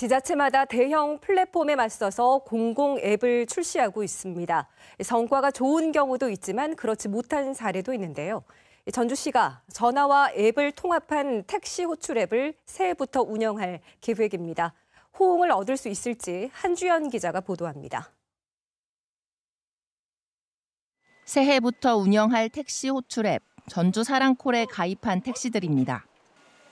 지자체마다 대형 플랫폼에 맞서서 공공 앱을 출시하고 있습니다. 성과가 좋은 경우도 있지만 그렇지 못한 사례도 있는데요. 전주시가 전화와 앱을 통합한 택시 호출 앱을 새해부터 운영할 계획입니다. 호응을 얻을 수 있을지 한주연 기자가 보도합니다. 새해부터 운영할 택시 호출 앱 전주 사랑콜에 가입한 택시들입니다.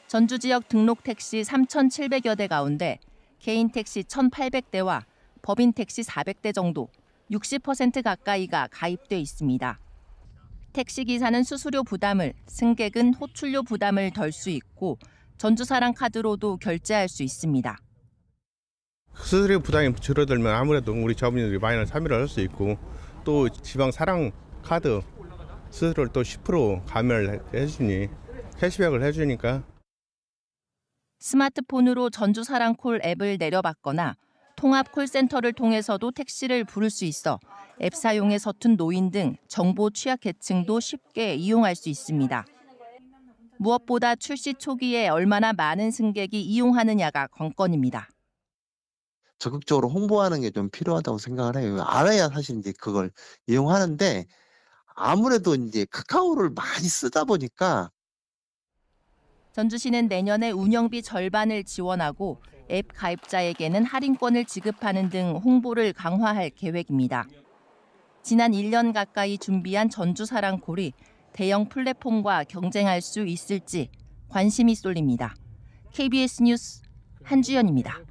전주 지역 등록 택시 3,700여 대 가운데 개인 택시 1,800대와 법인 택시 400대 정도 60% 가까이가 가입돼 있습니다. 택시기사는 수수료 부담을, 승객은 호출료 부담을 덜 수 있고 전주사랑 카드로도 결제할 수 있습니다. 수수료 부담이 줄어들면 아무래도 우리 자부인들이 마이너스 3위를 할 수 있고 또 지방 사랑 카드 수수료를 또10% 감면을 해주니 캐시백을 해주니까 스마트폰으로 전주사랑콜 앱을 내려받거나 통합 콜센터를 통해서도 택시를 부를 수 있어 앱 사용에 서툰 노인 등 정보 취약계층도 쉽게 이용할 수 있습니다. 무엇보다 출시 초기에 얼마나 많은 승객이 이용하느냐가 관건입니다. 적극적으로 홍보하는 게 좀 필요하다고 생각을 해요. 알아야 사실 이제 그걸 이용하는데 아무래도 이제 카카오를 많이 쓰다 보니까 전주시는 내년에 운영비 절반을 지원하고 앱 가입자에게는 할인권을 지급하는 등 홍보를 강화할 계획입니다. 지난 1년 가까이 준비한 전주사랑콜이 대형 플랫폼과 경쟁할 수 있을지 관심이 쏠립니다. KBS 뉴스 한주연입니다.